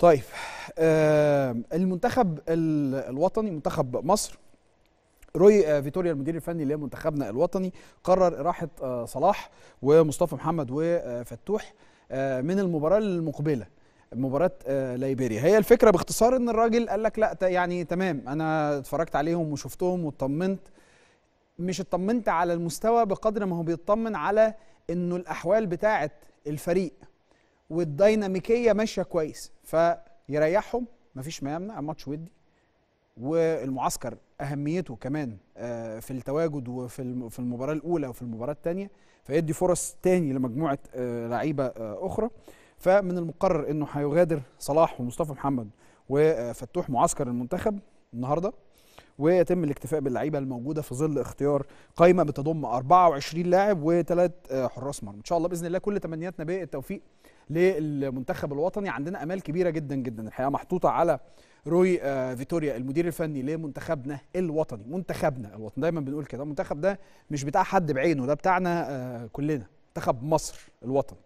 طيب المنتخب الوطني منتخب مصر روي آه، فيتوريا المدير الفني لمنتخبنا الوطني قرر إراحة آه، صلاح ومصطفى محمد وفتوح آه، من المباراة المقبلة مباراة ليبيريا هي الفكرة باختصار ان الراجل قال لك لا يعني تمام انا اتفرجت عليهم وشفتهم واطمنت مش اطمنت على المستوى بقدر ما هو بيطمن على انه الاحوال بتاعه الفريق والديناميكيه ماشيه كويس فيريحهم مفيش ما يمنع الماتش ودي والمعسكر اهميته كمان آه، في التواجد وفي في المباراه الاولى وفي المباراه الثانيه فيدي فرص تاني لمجموعه آه، لعيبه آه، اخرى فمن المقرر انه هيغادر صلاح ومصطفى محمد وفتوح معسكر المنتخب النهارده ويتم الاكتفاء باللعيبه الموجوده في ظل اختيار قائمه بتضم 24 لاعب وثلاث آه، حراس مرمى ان شاء الله باذن الله كل تمنياتنا بالتوفيق للمنتخب الوطني عندنا امال كبيره جدا جدا الحقيقه محطوطه على روي آه، فيتوريا المدير الفني لمنتخبنا الوطني منتخبنا الوطني دايما بنقول كده المنتخب ده مش بتاع حد بعينه ده بتاعنا آه، كلنا منتخب مصر الوطني